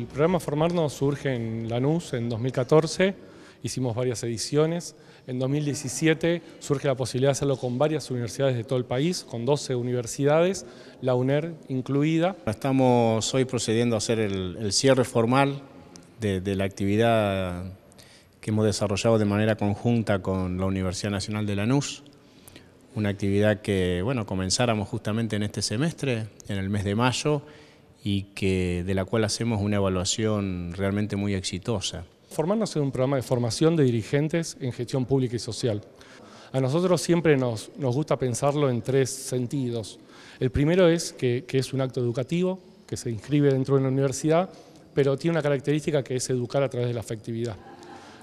El programa Formarnos surge en Lanús en 2014, hicimos varias ediciones. En 2017 surge la posibilidad de hacerlo con varias universidades de todo el país, con 12 universidades, la UNER incluida. Estamos hoy procediendo a hacer el, cierre formal de, la actividad que hemos desarrollado de manera conjunta con la Universidad Nacional de Lanús, una actividad que bueno, comenzáramos justamente en este semestre, en el mes de mayo, y que, de la cual hacemos una evaluación realmente muy exitosa. Formarnos es un programa de formación de dirigentes en gestión pública y social. A nosotros siempre nos, gusta pensarlo en tres sentidos. El primero es que, es un acto educativo, que se inscribe dentro de la universidad, pero tiene una característica que es educar a través de la afectividad.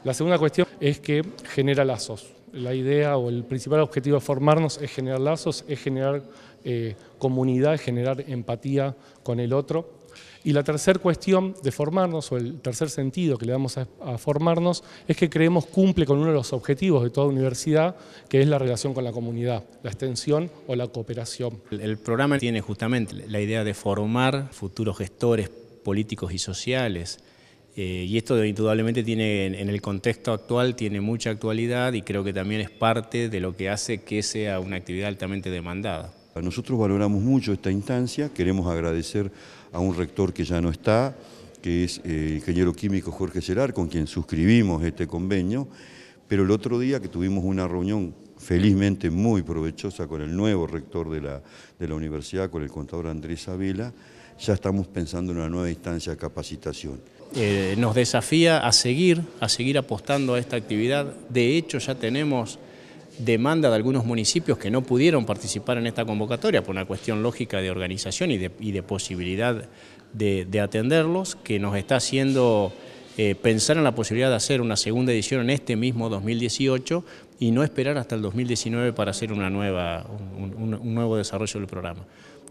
La segunda cuestión es que genera lazos. La idea o el principal objetivo de formarnos es generar lazos, es generar eh, comunidad, generar empatía con el otro. Y la tercera cuestión de formarnos, o el tercer sentido que le damos a, formarnos, es que creemos cumple con uno de los objetivos de toda universidad, que es la relación con la comunidad, la extensión o la cooperación. El, programa tiene justamente la idea de formar futuros gestores políticos y sociales, eh, y esto indudablemente tiene, en el contexto actual, tiene mucha actualidad y creo que también es parte de lo que hace que sea una actividad altamente demandada. Nosotros valoramos mucho esta instancia, queremos agradecer a un rector que ya no está, que es eh, el ingeniero químico Jorge Celar, con quien suscribimos este convenio, pero el otro día que tuvimos una reunión felizmente muy provechosa con el nuevo rector de la, universidad, con el contador Andrés Avila, ya estamos pensando en una nueva instancia de capacitación. Eh, nos desafía a seguir, a seguir apostando a esta actividad. De hecho, ya tenemos demanda de algunos municipios que no pudieron participar en esta convocatoria por una cuestión lógica de organización y de, posibilidad de, atenderlos, que nos está haciendo eh, pensar en la posibilidad de hacer una segunda edición en este mismo 2018 y no esperar hasta el 2019 para hacer una nueva, un, nuevo desarrollo del programa.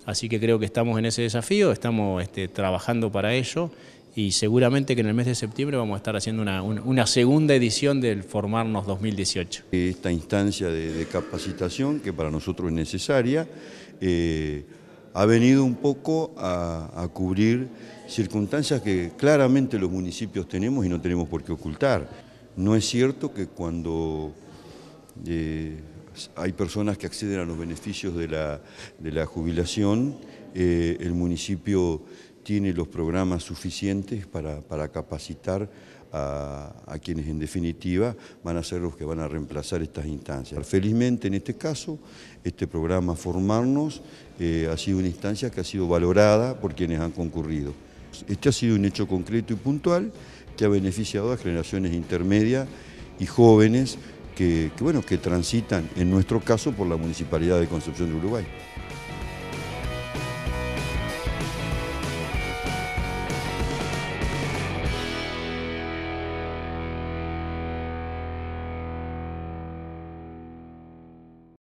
Así que creo que estamos en ese desafío, estamos este, trabajando para ello y seguramente que en el mes de septiembre vamos a estar haciendo una, segunda edición del Formarnos 2018. Esta instancia de, capacitación, que para nosotros es necesaria, eh, ha venido un poco a, cubrir circunstancias que claramente los municipios tenemos y no tenemos por qué ocultar. No es cierto que cuando eh, hay personas que acceden a los beneficios de la, jubilación, eh, el municipio tiene los programas suficientes para, capacitar a, quienes en definitiva van a ser los que van a reemplazar estas instancias. Felizmente en este caso, este programa Formarnos eh, ha sido una instancia que ha sido valorada por quienes han concurrido. Este ha sido un hecho concreto y puntual que ha beneficiado a generaciones intermedias y jóvenes que, bueno, que transitan, en nuestro caso, por la Municipalidad de Concepción de Uruguay.